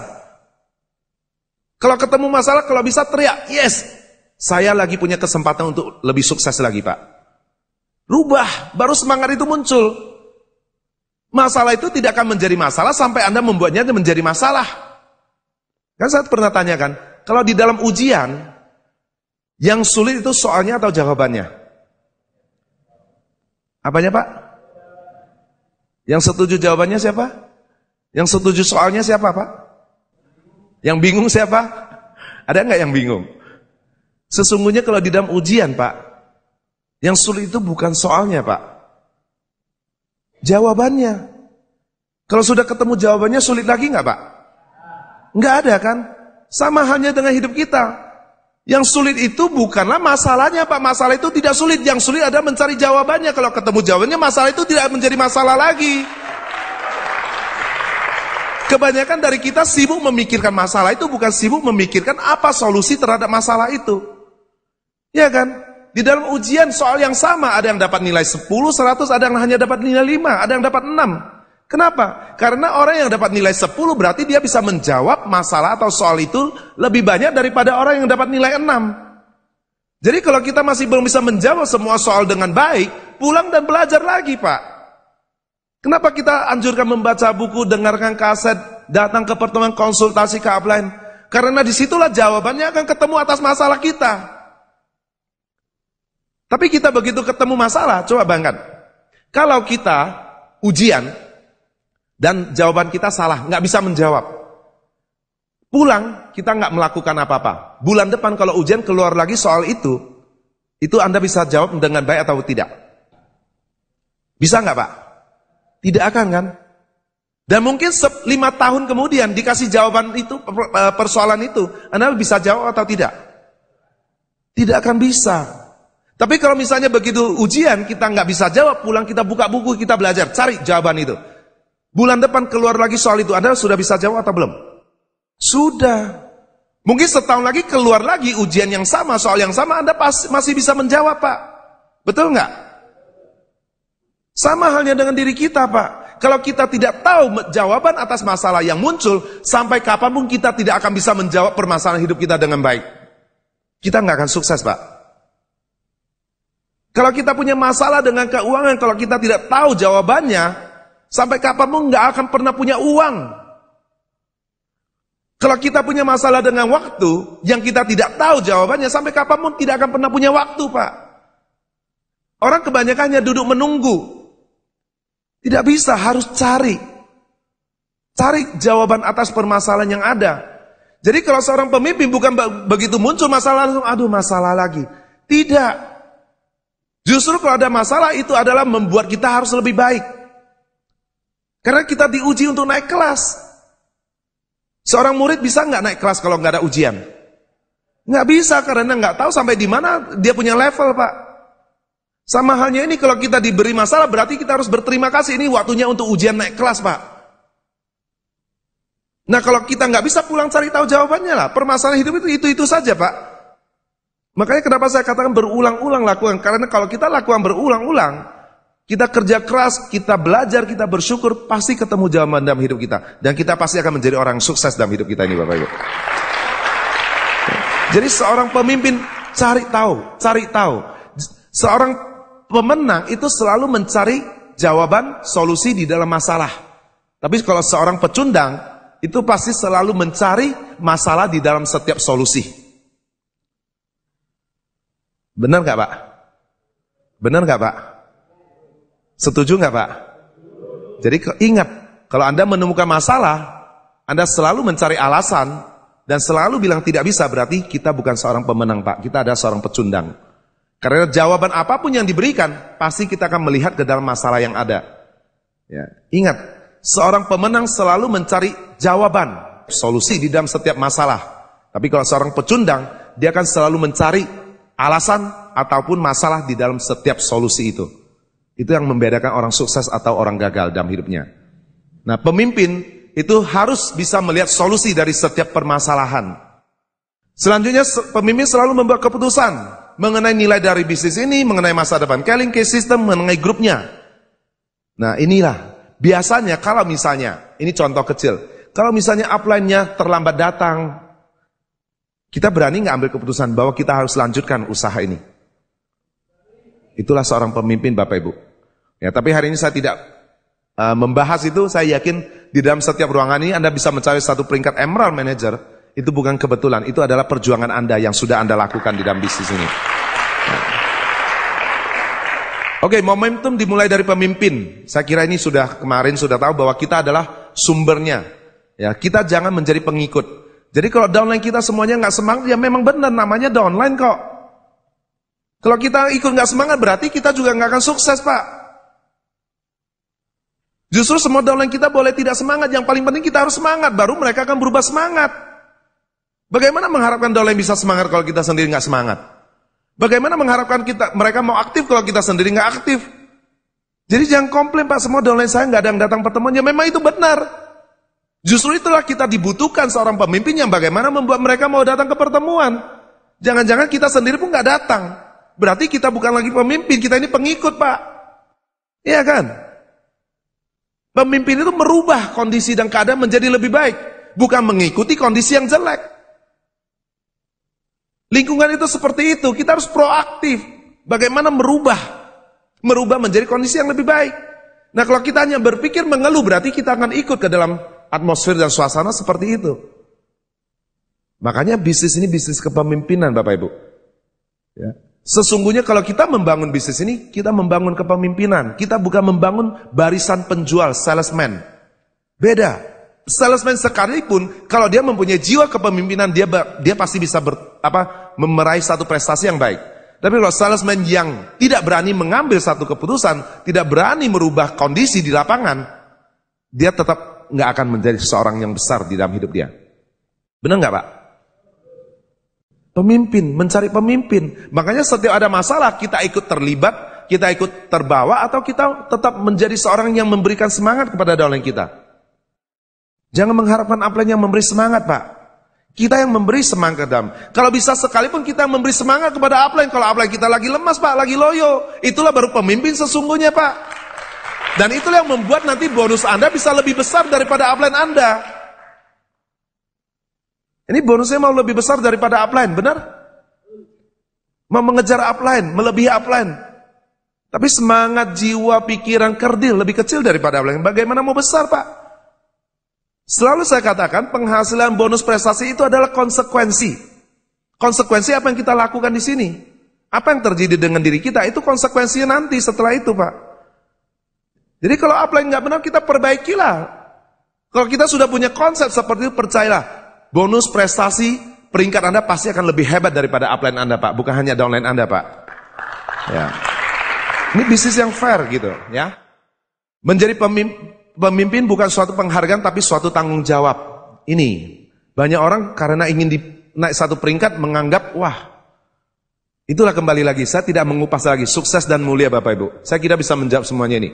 Kalau ketemu masalah, kalau bisa teriak, yes, saya lagi punya kesempatan untuk lebih sukses lagi Pak. Rubah, baru semangat itu muncul. Masalah itu tidak akan menjadi masalah sampai Anda membuatnya menjadi masalah. Kan saya pernah tanyakan, kalau di dalam ujian, yang sulit itu soalnya atau jawabannya? Apanya Pak? Yang setuju jawabannya siapa? Yang setuju soalnya siapa Pak? Yang bingung siapa? Ada nggak yang bingung? Sesungguhnya kalau di dalam ujian Pak, yang sulit itu bukan soalnya Pak. Jawabannya. Kalau sudah ketemu jawabannya sulit lagi nggak Pak? Nggak ada kan? Sama hanya dengan hidup kita. Yang sulit itu bukanlah masalahnya Pak, masalah itu tidak sulit. Yang sulit adalah mencari jawabannya. Kalau ketemu jawabannya masalah itu tidak menjadi masalah lagi. Kebanyakan dari kita sibuk memikirkan masalah itu bukan sibuk memikirkan apa solusi terhadap masalah itu. Iya kan? Di dalam ujian soal yang sama ada yang dapat nilai 10, 100, ada yang hanya dapat nilai 5, ada yang dapat 6. Kenapa? Karena orang yang dapat nilai 10 berarti dia bisa menjawab masalah atau soal itu lebih banyak daripada orang yang dapat nilai 6. Jadi kalau kita masih belum bisa menjawab semua soal dengan baik, pulang dan belajar lagi Pak. Kenapa kita anjurkan membaca buku, dengarkan kaset, datang ke pertemuan konsultasi ke upline? Karena disitulah jawabannya akan ketemu atas masalah kita. Tapi kita begitu ketemu masalah, coba bayangkan. Kalau kita ujian dan jawaban kita salah, nggak bisa menjawab. Pulang, kita nggak melakukan apa-apa. Bulan depan kalau ujian keluar lagi soal itu, itu Anda bisa jawab dengan baik atau tidak. Bisa nggak Pak? Tidak akan kan? Dan mungkin lima tahun kemudian dikasih jawaban itu, eh, persoalan itu, Anda bisa jawab atau tidak? Tidak akan bisa. Tapi kalau misalnya begitu ujian kita nggak bisa jawab, pulang kita buka buku kita belajar, cari jawaban itu. Bulan depan keluar lagi soal itu, Anda sudah bisa jawab atau belum? Sudah. Mungkin setahun lagi keluar lagi ujian yang sama, soal yang sama, Anda pas, masih bisa menjawab Pak. Betul nggak? Sama halnya dengan diri kita Pak. Kalau kita tidak tahu jawaban atas masalah yang muncul, sampai kapanpun kita tidak akan bisa menjawab permasalahan hidup kita dengan baik. Kita nggak akan sukses Pak. Kalau kita punya masalah dengan keuangan, kalau kita tidak tahu jawabannya, sampai kapanmu nggak akan pernah punya uang. Kalau kita punya masalah dengan waktu yang kita tidak tahu jawabannya sampai kapanpun tidak akan pernah punya waktu, Pak. Orang kebanyakan duduk menunggu. Tidak bisa, harus cari. Cari jawaban atas permasalahan yang ada. Jadi kalau seorang pemimpin bukan begitu muncul masalah langsung, aduh masalah lagi. Tidak. Justru kalau ada masalah itu adalah membuat kita harus lebih baik. Karena kita diuji untuk naik kelas. Seorang murid bisa nggak naik kelas kalau nggak ada ujian? Nggak bisa karena nggak tahu sampai di mana dia punya level pak. Sama halnya ini kalau kita diberi masalah berarti kita harus berterima kasih ini waktunya untuk ujian naik kelas pak. Nah kalau kita nggak bisa pulang cari tahu jawabannya lah permasalahan hidup itu itu itu saja pak. Makanya kenapa saya katakan berulang-ulang lakukan. Karena kalau kita lakukan berulang-ulang, kita kerja keras, kita belajar, kita bersyukur, pasti ketemu jawaban dalam hidup kita. Dan kita pasti akan menjadi orang sukses dalam hidup kita ini Bapak Ibu. Jadi seorang pemimpin cari tahu, cari tahu. Seorang pemenang itu selalu mencari jawaban solusi di dalam masalah. Tapi kalau seorang pecundang itu pasti selalu mencari masalah di dalam setiap solusi. Benar nggak Pak? Benar nggak Pak? Setuju nggak Pak? Jadi ingat, kalau Anda menemukan masalah, Anda selalu mencari alasan dan selalu bilang tidak bisa, berarti kita bukan seorang pemenang Pak, kita ada seorang pecundang. Karena jawaban apapun yang diberikan, pasti kita akan melihat ke dalam masalah yang ada. Ya, ingat, seorang pemenang selalu mencari jawaban, solusi di dalam setiap masalah. Tapi kalau seorang pecundang, dia akan selalu mencari alasan ataupun masalah di dalam setiap solusi itu. Itu yang membedakan orang sukses atau orang gagal dalam hidupnya. Nah, pemimpin itu harus bisa melihat solusi dari setiap permasalahan. Selanjutnya, pemimpin selalu membuat keputusan mengenai nilai dari bisnis ini, mengenai masa depan calling case system, mengenai grupnya. Nah, inilah biasanya kalau misalnya, ini contoh kecil, kalau misalnya upline-nya terlambat datang, kita berani nggak ambil keputusan bahwa kita harus lanjutkan usaha ini? Itulah seorang pemimpin Bapak Ibu. Ya, tapi hari ini saya tidak uh, membahas itu, saya yakin di dalam setiap ruangan ini Anda bisa mencari satu peringkat Emerald Manager, itu bukan kebetulan, itu adalah perjuangan Anda yang sudah Anda lakukan di dalam bisnis ini. Ya. Oke, okay, momentum dimulai dari pemimpin. Saya kira ini sudah kemarin sudah tahu bahwa kita adalah sumbernya. Ya, kita jangan menjadi pengikut. Jadi kalau downline kita semuanya nggak semangat, ya memang benar namanya downline kok. Kalau kita ikut nggak semangat, berarti kita juga nggak akan sukses, Pak. Justru semua downline kita boleh tidak semangat, yang paling penting kita harus semangat, baru mereka akan berubah semangat. Bagaimana mengharapkan downline bisa semangat kalau kita sendiri nggak semangat? Bagaimana mengharapkan kita mereka mau aktif kalau kita sendiri nggak aktif? Jadi jangan komplain Pak, semua downline saya nggak ada yang datang pertemuan. Ya memang itu benar. Justru itulah kita dibutuhkan seorang pemimpin yang bagaimana membuat mereka mau datang ke pertemuan. Jangan-jangan kita sendiri pun nggak datang. Berarti kita bukan lagi pemimpin, kita ini pengikut pak. Iya kan? Pemimpin itu merubah kondisi dan keadaan menjadi lebih baik. Bukan mengikuti kondisi yang jelek. Lingkungan itu seperti itu, kita harus proaktif. Bagaimana merubah, merubah menjadi kondisi yang lebih baik. Nah kalau kita hanya berpikir mengeluh berarti kita akan ikut ke dalam atmosfer dan suasana seperti itu. Makanya bisnis ini bisnis kepemimpinan Bapak Ibu. Ya. Sesungguhnya kalau kita membangun bisnis ini, kita membangun kepemimpinan. Kita bukan membangun barisan penjual, salesman. Beda. Salesman sekalipun, kalau dia mempunyai jiwa kepemimpinan, dia dia pasti bisa ber, apa, memeraih satu prestasi yang baik. Tapi kalau salesman yang tidak berani mengambil satu keputusan, tidak berani merubah kondisi di lapangan, dia tetap nggak akan menjadi seorang yang besar di dalam hidup dia. Benar nggak Pak? Pemimpin, mencari pemimpin. Makanya setiap ada masalah kita ikut terlibat, kita ikut terbawa atau kita tetap menjadi seorang yang memberikan semangat kepada orang kita. Jangan mengharapkan apa yang memberi semangat Pak. Kita yang memberi semangat dalam Kalau bisa sekalipun kita memberi semangat kepada upline. Kalau upline kita lagi lemas pak, lagi loyo. Itulah baru pemimpin sesungguhnya pak. Dan itulah yang membuat nanti bonus Anda bisa lebih besar daripada upline Anda. Ini bonusnya mau lebih besar daripada upline, benar? Mau mengejar upline, melebihi upline. Tapi semangat, jiwa, pikiran, kerdil lebih kecil daripada upline. Bagaimana mau besar, Pak? Selalu saya katakan penghasilan bonus prestasi itu adalah konsekuensi. Konsekuensi apa yang kita lakukan di sini? Apa yang terjadi dengan diri kita itu konsekuensinya nanti setelah itu, Pak. Jadi kalau apa yang nggak benar kita perbaikilah. Kalau kita sudah punya konsep seperti itu percayalah bonus prestasi peringkat Anda pasti akan lebih hebat daripada upline Anda Pak, bukan hanya downline Anda Pak. Ya. Ini bisnis yang fair gitu ya. Menjadi pemimpin, bukan suatu penghargaan tapi suatu tanggung jawab. Ini banyak orang karena ingin di, naik satu peringkat menganggap wah Itulah kembali lagi, saya tidak mengupas lagi, sukses dan mulia Bapak Ibu. Saya tidak bisa menjawab semuanya ini.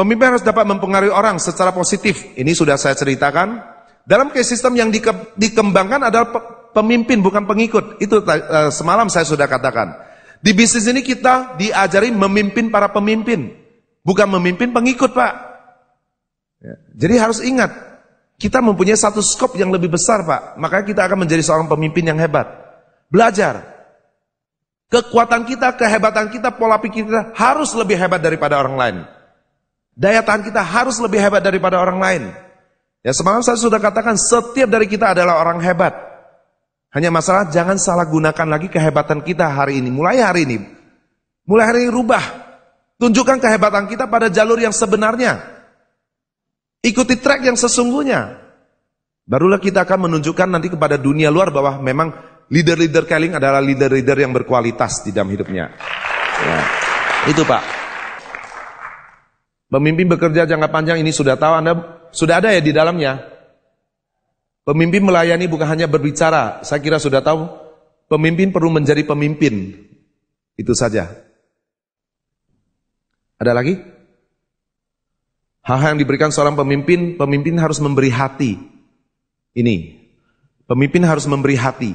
Pemimpin harus dapat mempengaruhi orang secara positif. Ini sudah saya ceritakan. Dalam case sistem yang dikembangkan adalah pemimpin bukan pengikut. Itu eh, semalam saya sudah katakan. Di bisnis ini kita diajari memimpin para pemimpin, bukan memimpin pengikut, Pak. Ya, jadi harus ingat, kita mempunyai satu skop yang lebih besar, Pak. Makanya kita akan menjadi seorang pemimpin yang hebat. Belajar. Kekuatan kita, kehebatan kita, pola pikir kita harus lebih hebat daripada orang lain. Daya tahan kita harus lebih hebat daripada orang lain. Ya semalam saya sudah katakan setiap dari kita adalah orang hebat. Hanya masalah jangan salah gunakan lagi kehebatan kita hari ini. Mulai hari ini. Mulai hari ini rubah. Tunjukkan kehebatan kita pada jalur yang sebenarnya. Ikuti track yang sesungguhnya. Barulah kita akan menunjukkan nanti kepada dunia luar bahwa memang leader-leader Keling adalah leader-leader yang berkualitas di dalam hidupnya. Ya. Itu Pak. Pemimpin bekerja jangka panjang ini sudah tahu Anda sudah ada ya di dalamnya. Pemimpin melayani bukan hanya berbicara, saya kira sudah tahu. Pemimpin perlu menjadi pemimpin. Itu saja. Ada lagi? Hal-hal yang diberikan seorang pemimpin, pemimpin harus memberi hati. Ini. Pemimpin harus memberi hati.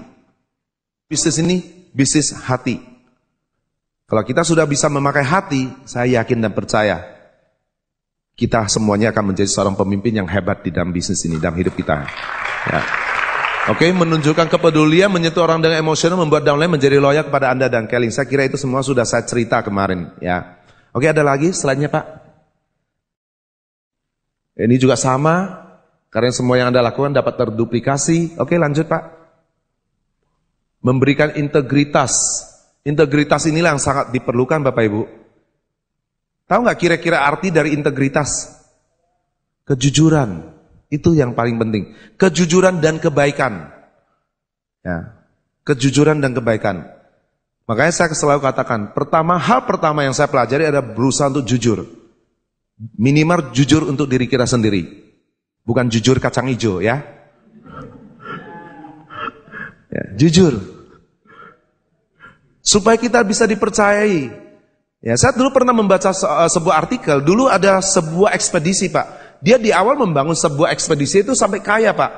Bisnis ini bisnis hati. Kalau kita sudah bisa memakai hati, saya yakin dan percaya kita semuanya akan menjadi seorang pemimpin yang hebat di dalam bisnis ini, dalam hidup kita. Ya. Oke, okay, menunjukkan kepedulian, menyentuh orang dengan emosional, membuat downline menjadi loyal kepada Anda dan Kelly. Saya kira itu semua sudah saya cerita kemarin. Ya. Oke, okay, ada lagi selanjutnya Pak? Ini juga sama, karena semua yang Anda lakukan dapat terduplikasi. Oke, okay, lanjut Pak. Memberikan integritas. Integritas inilah yang sangat diperlukan Bapak Ibu. Tahu nggak kira-kira arti dari integritas? Kejujuran. Itu yang paling penting. Kejujuran dan kebaikan. Ya. Kejujuran dan kebaikan. Makanya saya selalu katakan, pertama hal pertama yang saya pelajari adalah berusaha untuk jujur. Minimal jujur untuk diri kita sendiri. Bukan jujur kacang hijau ya. ya jujur. Supaya kita bisa dipercayai, Ya, saya dulu pernah membaca eh, sebuah artikel, dulu ada sebuah ekspedisi, Pak. Dia di awal membangun sebuah ekspedisi itu sampai kaya, Pak.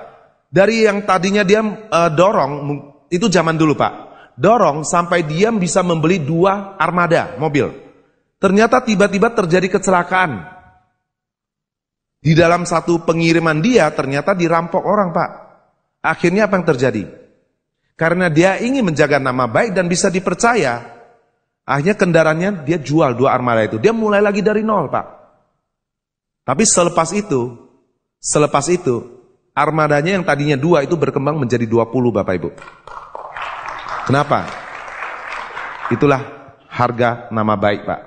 Dari yang tadinya dia uh, dorong, itu zaman dulu, Pak. Dorong sampai dia bisa membeli dua armada mobil. Ternyata tiba-tiba terjadi kecelakaan. Di dalam satu pengiriman dia ternyata dirampok orang, Pak. Akhirnya apa yang terjadi? Karena dia ingin menjaga nama baik dan bisa dipercaya, Akhirnya kendaraannya dia jual dua armada itu. Dia mulai lagi dari nol, Pak. Tapi selepas itu, selepas itu, armadanya yang tadinya dua itu berkembang menjadi 20, Bapak Ibu. Kenapa? Itulah harga nama baik, Pak.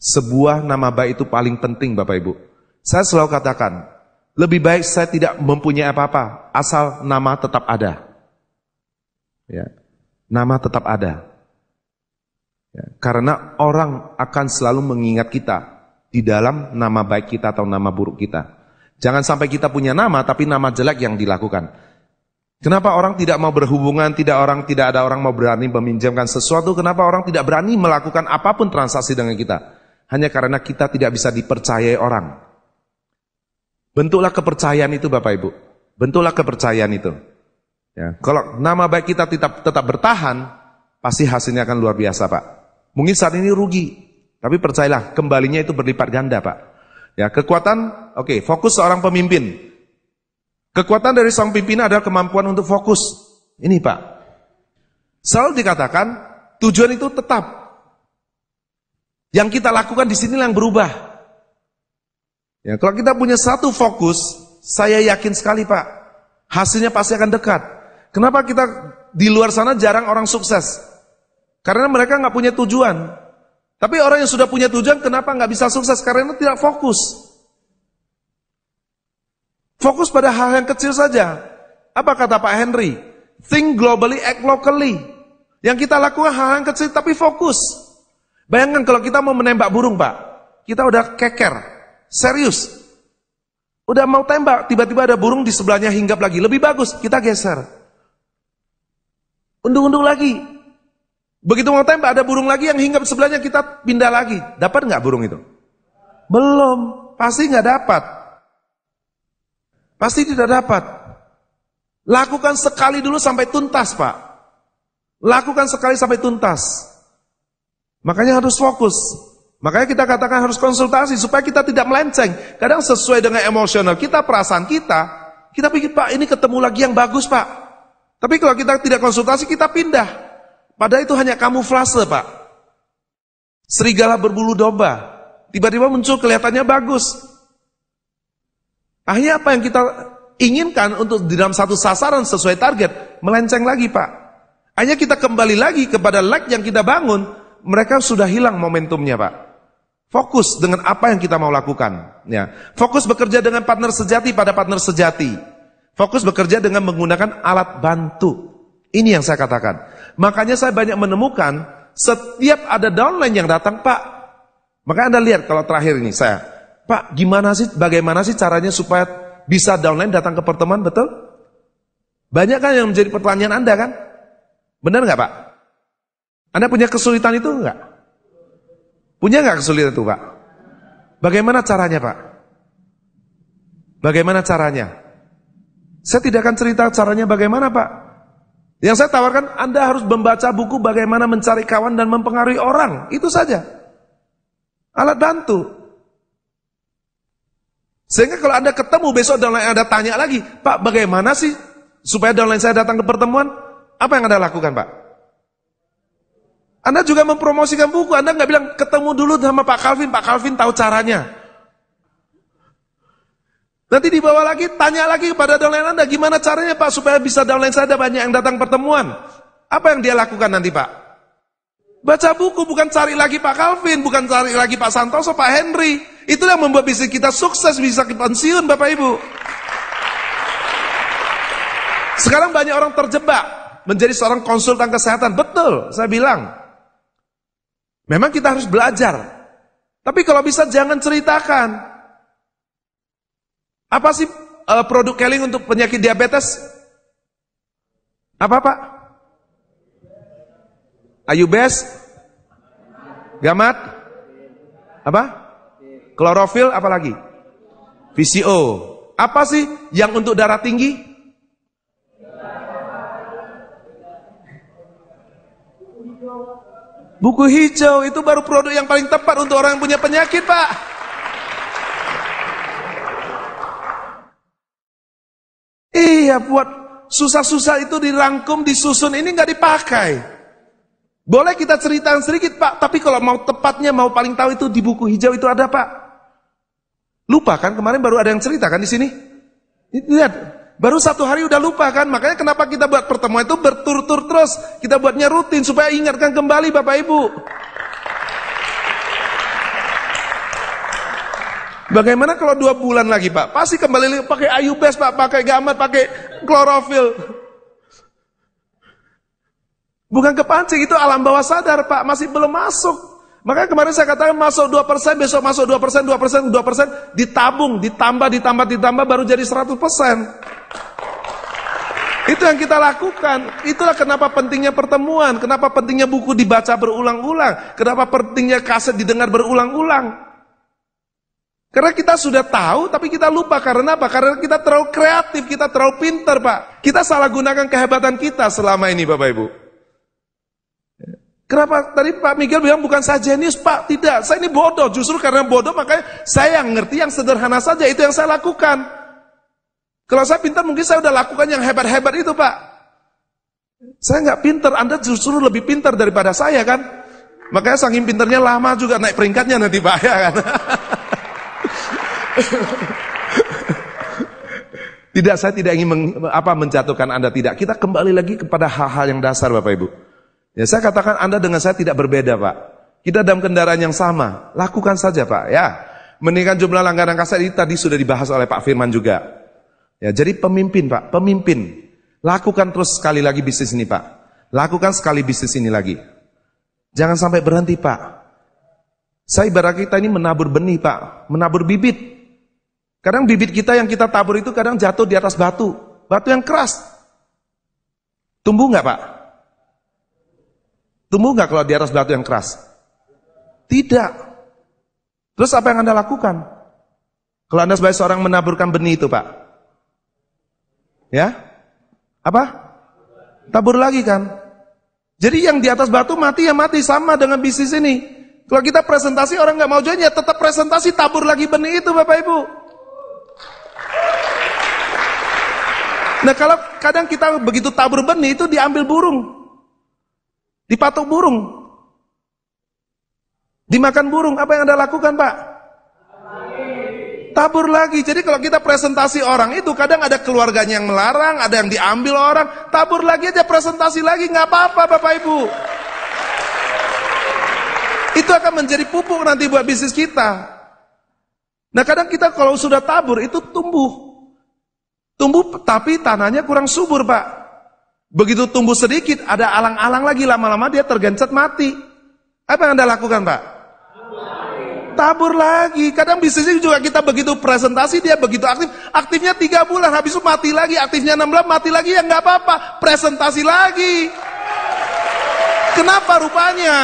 Sebuah nama baik itu paling penting, Bapak Ibu. Saya selalu katakan, lebih baik saya tidak mempunyai apa-apa, asal nama tetap ada. Ya. Nama tetap ada. Ya, karena orang akan selalu mengingat kita di dalam nama baik kita atau nama buruk kita. Jangan sampai kita punya nama tapi nama jelek yang dilakukan. Kenapa orang tidak mau berhubungan, tidak orang tidak ada orang mau berani meminjamkan sesuatu, kenapa orang tidak berani melakukan apapun transaksi dengan kita? Hanya karena kita tidak bisa dipercayai orang. Bentuklah kepercayaan itu Bapak Ibu. Bentuklah kepercayaan itu. Ya, kalau nama baik kita tetap tetap bertahan, pasti hasilnya akan luar biasa, Pak. Mungkin saat ini rugi, tapi percayalah kembalinya itu berlipat ganda, Pak. Ya, kekuatan oke, okay, fokus seorang pemimpin. Kekuatan dari seorang pimpinan adalah kemampuan untuk fokus. Ini, Pak. Selalu dikatakan tujuan itu tetap. Yang kita lakukan di sini yang berubah. Ya, kalau kita punya satu fokus, saya yakin sekali, Pak, hasilnya pasti akan dekat. Kenapa kita di luar sana jarang orang sukses? Karena mereka nggak punya tujuan. Tapi orang yang sudah punya tujuan kenapa nggak bisa sukses? Karena tidak fokus. Fokus pada hal yang kecil saja. Apa kata Pak Henry? Think globally, act locally. Yang kita lakukan hal yang kecil tapi fokus. Bayangkan kalau kita mau menembak burung Pak. Kita udah keker. Serius. Udah mau tembak, tiba-tiba ada burung di sebelahnya hinggap lagi. Lebih bagus, kita geser. Undung-undung lagi, Begitu mau tembak ada burung lagi yang hinggap sebelahnya kita pindah lagi. Dapat nggak burung itu? Belum, pasti nggak dapat. Pasti tidak dapat. Lakukan sekali dulu sampai tuntas, Pak. Lakukan sekali sampai tuntas. Makanya harus fokus. Makanya kita katakan harus konsultasi supaya kita tidak melenceng. Kadang sesuai dengan emosional kita, perasaan kita, kita pikir, "Pak, ini ketemu lagi yang bagus, Pak." Tapi kalau kita tidak konsultasi, kita pindah. Padahal itu hanya kamuflase, Pak. Serigala berbulu domba. Tiba-tiba muncul kelihatannya bagus. Akhirnya apa yang kita inginkan untuk di dalam satu sasaran sesuai target, melenceng lagi, Pak. Hanya kita kembali lagi kepada lag yang kita bangun, mereka sudah hilang momentumnya, Pak. Fokus dengan apa yang kita mau lakukan. Ya. Fokus bekerja dengan partner sejati pada partner sejati. Fokus bekerja dengan menggunakan alat bantu. Ini yang saya katakan. Makanya saya banyak menemukan setiap ada downline yang datang, Pak. Maka Anda lihat kalau terakhir ini saya, Pak, gimana sih bagaimana sih caranya supaya bisa downline datang ke pertemuan, betul? Banyak kan yang menjadi pertanyaan Anda kan? Benar nggak Pak? Anda punya kesulitan itu nggak? Punya nggak kesulitan itu Pak? Bagaimana caranya Pak? Bagaimana caranya? Saya tidak akan cerita caranya bagaimana Pak. Yang saya tawarkan Anda harus membaca buku bagaimana mencari kawan dan mempengaruhi orang. Itu saja. Alat bantu. Sehingga kalau Anda ketemu besok dan lain Anda tanya lagi, Pak bagaimana sih supaya downline saya datang ke pertemuan? Apa yang Anda lakukan Pak? Anda juga mempromosikan buku, Anda nggak bilang ketemu dulu sama Pak Calvin, Pak Calvin tahu caranya. Nanti dibawa lagi, tanya lagi kepada downline Anda, gimana caranya Pak supaya bisa downline saya ada banyak yang datang pertemuan. Apa yang dia lakukan nanti Pak? Baca buku, bukan cari lagi Pak Calvin, bukan cari lagi Pak Santoso, Pak Henry. Itulah yang membuat bisnis kita sukses, bisa pensiun Bapak Ibu. Sekarang banyak orang terjebak menjadi seorang konsultan kesehatan. Betul, saya bilang. Memang kita harus belajar. Tapi kalau bisa jangan ceritakan. Apa sih uh, produk Keling untuk penyakit diabetes? Apa Pak? Ayubes? Gamat? Apa? Klorofil apalagi? VCO. Apa sih yang untuk darah tinggi? Buku hijau itu baru produk yang paling tepat untuk orang yang punya penyakit, Pak. Iya buat susah-susah itu dirangkum, disusun ini nggak dipakai. Boleh kita cerita sedikit pak, tapi kalau mau tepatnya mau paling tahu itu di buku hijau itu ada pak. Lupa kan kemarin baru ada yang cerita kan di sini. Lihat, Baru satu hari udah lupa kan, makanya kenapa kita buat pertemuan itu berturut-turut terus, kita buatnya rutin supaya ingatkan kembali Bapak Ibu. Bagaimana kalau dua bulan lagi pak? Pasti kembali lagi pakai ayubes pak, pakai gamat, pakai klorofil. Bukan kepancing, itu alam bawah sadar pak, masih belum masuk. Maka kemarin saya katakan masuk 2%, besok masuk 2%, 2%, 2%, ditabung, ditambah, ditambah, ditambah, baru jadi 100%. Itu yang kita lakukan. Itulah kenapa pentingnya pertemuan, kenapa pentingnya buku dibaca berulang-ulang, kenapa pentingnya kaset didengar berulang-ulang. Karena kita sudah tahu tapi kita lupa karena apa? Karena kita terlalu kreatif, kita terlalu pinter, Pak. Kita salah gunakan kehebatan kita selama ini Bapak Ibu. Kenapa tadi Pak Miguel bilang bukan saya jenius Pak? Tidak, saya ini bodoh. Justru karena bodoh makanya saya ngerti yang sederhana saja itu yang saya lakukan. Kalau saya pintar mungkin saya sudah lakukan yang hebat-hebat itu Pak. Saya nggak pinter. Anda justru lebih pinter daripada saya kan? Makanya saking pinternya lama juga naik peringkatnya nanti Pak <laughs> ya kan? <laughs> tidak saya tidak ingin meng, apa menjatuhkan Anda tidak. Kita kembali lagi kepada hal-hal yang dasar Bapak Ibu. Ya saya katakan Anda dengan saya tidak berbeda Pak. Kita dalam kendaraan yang sama, lakukan saja Pak ya. Meningkatkan jumlah langganan kasar ini tadi sudah dibahas oleh Pak Firman juga. Ya, jadi pemimpin Pak, pemimpin. Lakukan terus sekali lagi bisnis ini Pak. Lakukan sekali bisnis ini lagi. Jangan sampai berhenti Pak. Saya ibarat kita ini menabur benih Pak, menabur bibit. Kadang bibit kita yang kita tabur itu kadang jatuh di atas batu, batu yang keras. Tumbuh nggak pak? Tumbuh nggak kalau di atas batu yang keras? Tidak. Terus apa yang anda lakukan? Kalau anda sebagai seorang menaburkan benih itu pak, ya apa? Tabur lagi kan? Jadi yang di atas batu mati ya mati sama dengan bisnis ini. Kalau kita presentasi orang nggak mau join ya tetap presentasi tabur lagi benih itu bapak ibu. Nah kalau kadang kita begitu tabur benih itu diambil burung. Dipatok burung. Dimakan burung. Apa yang Anda lakukan Pak? Tabur lagi. Jadi kalau kita presentasi orang itu kadang ada keluarganya yang melarang, ada yang diambil orang. Tabur lagi aja presentasi lagi. nggak apa-apa Bapak Ibu. Itu akan menjadi pupuk nanti buat bisnis kita. Nah kadang kita kalau sudah tabur itu tumbuh Tumbuh tapi tanahnya kurang subur, Pak. Begitu tumbuh sedikit, ada alang-alang lagi lama-lama dia tergencet mati. Apa yang Anda lakukan, Pak? Tabur lagi. Kadang bisnisnya juga kita begitu presentasi dia begitu aktif, aktifnya tiga bulan, habis itu mati lagi, aktifnya enam bulan mati lagi ya nggak apa-apa, presentasi lagi. Kenapa rupanya?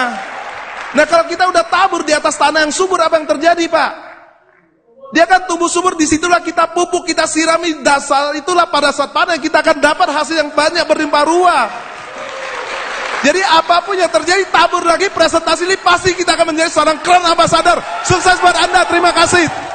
Nah kalau kita udah tabur di atas tanah yang subur apa yang terjadi pak? Dia akan tumbuh subur, disitulah kita pupuk, kita sirami, dasar itulah pada saat panen kita akan dapat hasil yang banyak berlimpah ruah. Jadi apapun yang terjadi, tabur lagi presentasi ini pasti kita akan menjadi seorang keren ambassador. Sukses buat Anda, terima kasih.